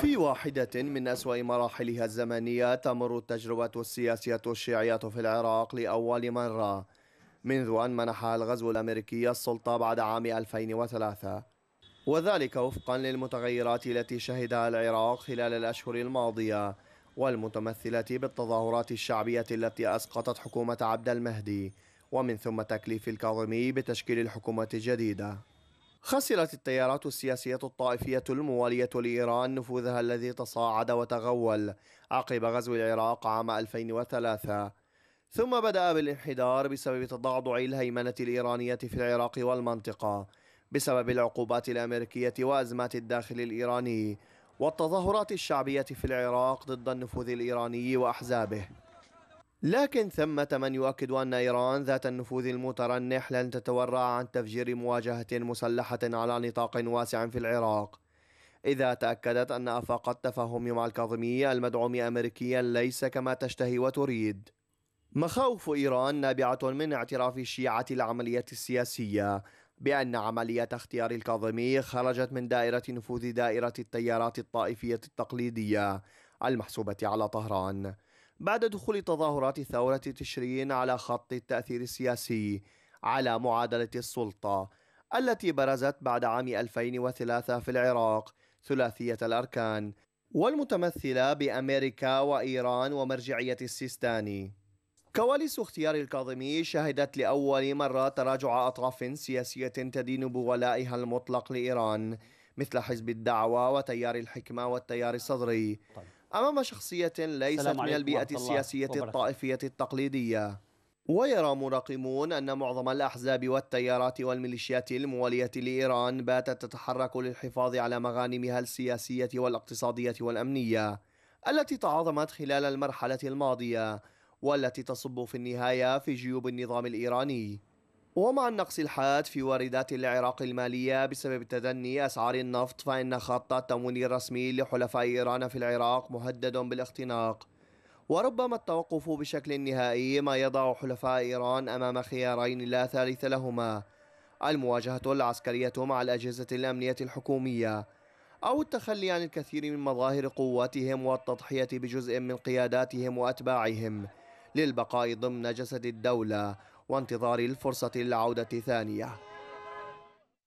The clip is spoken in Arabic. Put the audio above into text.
في واحدة من أسوأ مراحلها الزمنية تمر التجربة السياسية الشيعية في العراق لأول مرة منذ أن منحها الغزو الأمريكي السلطة بعد عام 2003 وذلك وفقا للمتغيرات التي شهدها العراق خلال الأشهر الماضية والمتمثلة بالتظاهرات الشعبية التي أسقطت حكومة عبد المهدي ومن ثم تكليف الكاظمي بتشكيل الحكومة الجديدة خسرت التيارات السياسية الطائفية الموالية لإيران نفوذها الذي تصاعد وتغول عقب غزو العراق عام 2003 ثم بدأ بالانحدار بسبب تضعضع الهيمنة الإيرانية في العراق والمنطقة بسبب العقوبات الأمريكية وأزمات الداخل الإيراني والتظاهرات الشعبية في العراق ضد النفوذ الإيراني وأحزابه لكن ثمة من يؤكد أن إيران ذات النفوذ المترنح لن تتورع عن تفجير مواجهة مسلحة على نطاق واسع في العراق إذا تأكدت أن أفاق التفاهم مع الكاظمي المدعوم أمريكيا ليس كما تشتهي وتريد مخاوف إيران نابعة من اعتراف الشيعة العملية السياسية بأن عملية اختيار الكاظمي خرجت من دائرة نفوذ دائرة التيارات الطائفية التقليدية المحسوبة على طهران بعد دخول تظاهرات ثورة تشرين على خط التأثير السياسي على معادلة السلطة التي برزت بعد عام 2003 في العراق ثلاثية الأركان والمتمثلة بأمريكا وإيران ومرجعية السيستاني كواليس اختيار الكاظمي شهدت لأول مرة تراجع أطراف سياسية تدين بولائها المطلق لإيران مثل حزب الدعوة وتيار الحكمة والتيار الصدري أمام شخصية ليست من البيئة السياسية الطائفية التقليدية ويرى مراقبون أن معظم الأحزاب والتيارات والميليشيات الموالية لإيران باتت تتحرك للحفاظ على مغانمها السياسية والاقتصادية والأمنية التي تعاظمت خلال المرحلة الماضية والتي تصب في النهاية في جيوب النظام الإيراني ومع النقص الحاد في واردات العراق المالية بسبب تدني أسعار النفط فإن خط التمويل الرسمي لحلفاء إيران في العراق مهدد بالاختناق وربما التوقف بشكل نهائي ما يضع حلفاء إيران أمام خيارين لا ثالث لهما المواجهة العسكرية مع الأجهزة الأمنية الحكومية أو التخلي عن الكثير من مظاهر قواتهم والتضحية بجزء من قياداتهم وأتباعهم للبقاء ضمن جسد الدولة وانتظار الفرصة للعودة ثانية